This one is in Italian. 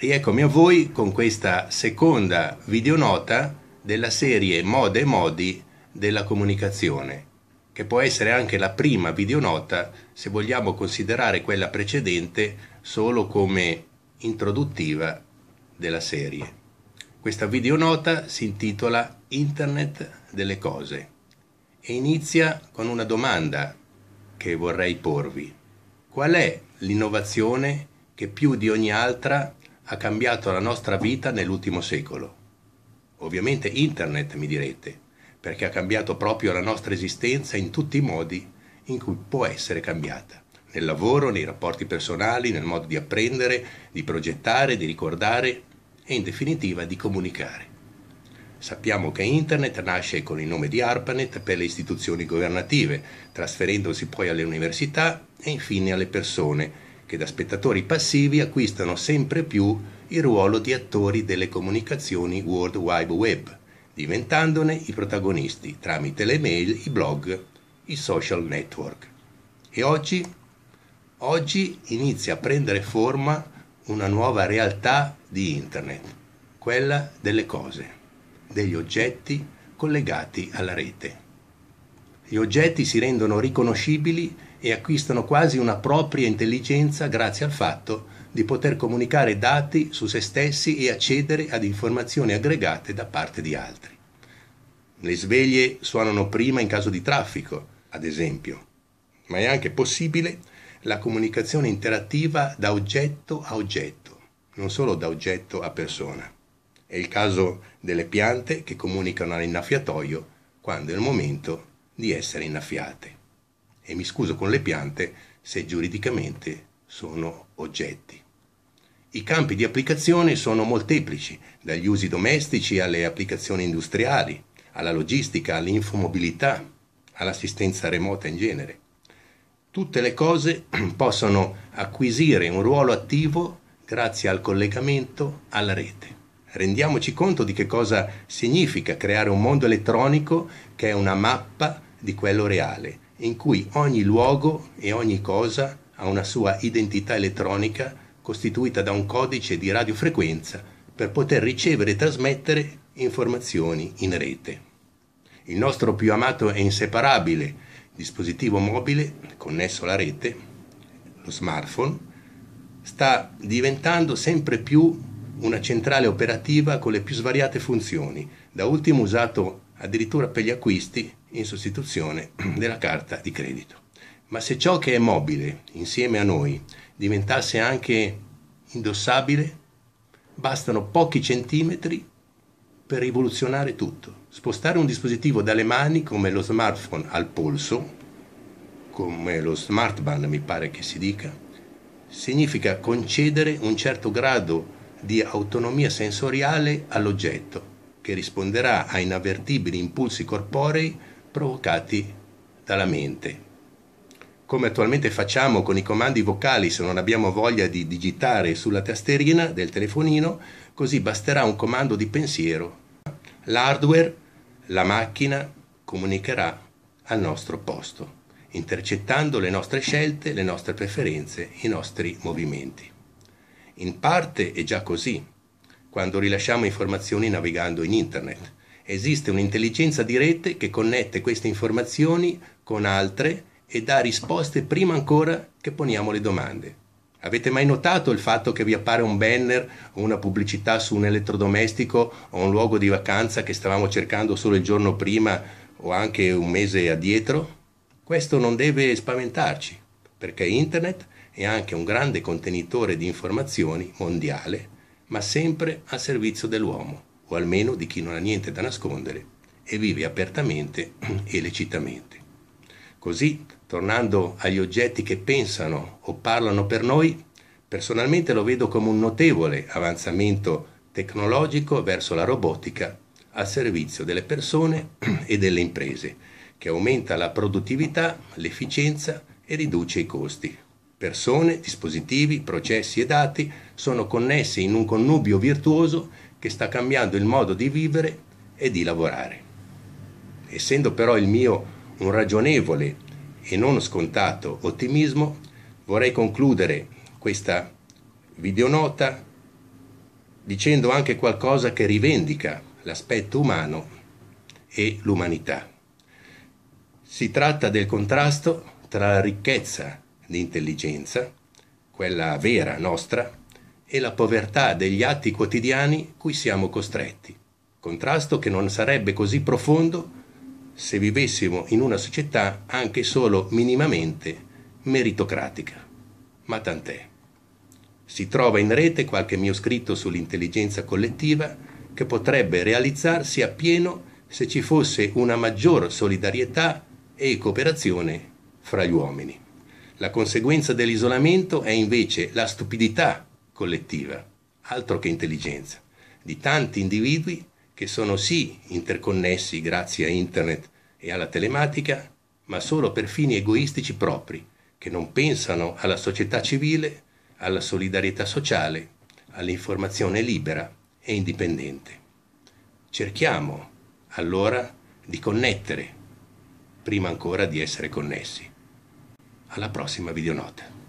Rieccomi a voi con questa seconda videonota della serie Mode e Modi della comunicazione, che può essere anche la prima videonota se vogliamo considerare quella precedente solo come introduttiva della serie. Questa videonota si intitola Internet delle cose e inizia con una domanda che vorrei porvi. Qual è l'innovazione che più di ogni altra ha cambiato la nostra vita nell'ultimo secolo. Ovviamente Internet, mi direte, perché ha cambiato proprio la nostra esistenza in tutti i modi in cui può essere cambiata, nel lavoro, nei rapporti personali, nel modo di apprendere, di progettare, di ricordare e in definitiva di comunicare. Sappiamo che Internet nasce con il nome di ARPANET per le istituzioni governative, trasferendosi poi alle università e infine alle persone, che da spettatori passivi acquistano sempre più il ruolo di attori delle comunicazioni World Wide Web, diventandone i protagonisti tramite le mail, i blog, i social network. E oggi? Oggi inizia a prendere forma una nuova realtà di Internet, quella delle cose, degli oggetti collegati alla rete. Gli oggetti si rendono riconoscibili e acquistano quasi una propria intelligenza grazie al fatto di poter comunicare dati su se stessi e accedere ad informazioni aggregate da parte di altri. Le sveglie suonano prima in caso di traffico, ad esempio, ma è anche possibile la comunicazione interattiva da oggetto a oggetto, non solo da oggetto a persona. È il caso delle piante che comunicano all'innaffiatoio quando è il momento di essere innaffiate e mi scuso con le piante se giuridicamente sono oggetti. I campi di applicazione sono molteplici, dagli usi domestici alle applicazioni industriali, alla logistica, all'infomobilità, all'assistenza remota in genere. Tutte le cose possono acquisire un ruolo attivo grazie al collegamento alla rete. Rendiamoci conto di che cosa significa creare un mondo elettronico che è una mappa di quello reale in cui ogni luogo e ogni cosa ha una sua identità elettronica costituita da un codice di radiofrequenza per poter ricevere e trasmettere informazioni in rete. Il nostro più amato e inseparabile dispositivo mobile connesso alla rete, lo smartphone, sta diventando sempre più una centrale operativa con le più svariate funzioni, da ultimo usato addirittura per gli acquisti in sostituzione della carta di credito. Ma se ciò che è mobile insieme a noi diventasse anche indossabile, bastano pochi centimetri per rivoluzionare tutto. Spostare un dispositivo dalle mani come lo smartphone al polso, come lo smartband mi pare che si dica, significa concedere un certo grado di autonomia sensoriale all'oggetto, che risponderà a inavvertibili impulsi corporei provocati dalla mente. Come attualmente facciamo con i comandi vocali se non abbiamo voglia di digitare sulla tasterina del telefonino, così basterà un comando di pensiero. L'hardware, la macchina, comunicherà al nostro posto, intercettando le nostre scelte, le nostre preferenze, i nostri movimenti. In parte è già così, quando rilasciamo informazioni navigando in Internet Esiste un'intelligenza di rete che connette queste informazioni con altre e dà risposte prima ancora che poniamo le domande. Avete mai notato il fatto che vi appare un banner o una pubblicità su un elettrodomestico o un luogo di vacanza che stavamo cercando solo il giorno prima o anche un mese addietro? Questo non deve spaventarci, perché Internet è anche un grande contenitore di informazioni mondiale, ma sempre a servizio dell'uomo o almeno di chi non ha niente da nascondere e vive apertamente e lecitamente. Così, tornando agli oggetti che pensano o parlano per noi, personalmente lo vedo come un notevole avanzamento tecnologico verso la robotica al servizio delle persone e delle imprese, che aumenta la produttività, l'efficienza e riduce i costi. Persone, dispositivi, processi e dati sono connessi in un connubio virtuoso che sta cambiando il modo di vivere e di lavorare. Essendo però il mio un ragionevole e non scontato ottimismo, vorrei concludere questa videonota dicendo anche qualcosa che rivendica l'aspetto umano e l'umanità. Si tratta del contrasto tra la ricchezza di intelligenza, quella vera nostra, e la povertà degli atti quotidiani cui siamo costretti. Contrasto che non sarebbe così profondo se vivessimo in una società anche solo minimamente meritocratica. Ma tant'è. Si trova in rete qualche mio scritto sull'intelligenza collettiva che potrebbe realizzarsi appieno se ci fosse una maggior solidarietà e cooperazione fra gli uomini. La conseguenza dell'isolamento è invece la stupidità collettiva, altro che intelligenza, di tanti individui che sono sì interconnessi grazie a internet e alla telematica, ma solo per fini egoistici propri, che non pensano alla società civile, alla solidarietà sociale, all'informazione libera e indipendente. Cerchiamo, allora, di connettere, prima ancora di essere connessi. Alla prossima videonota.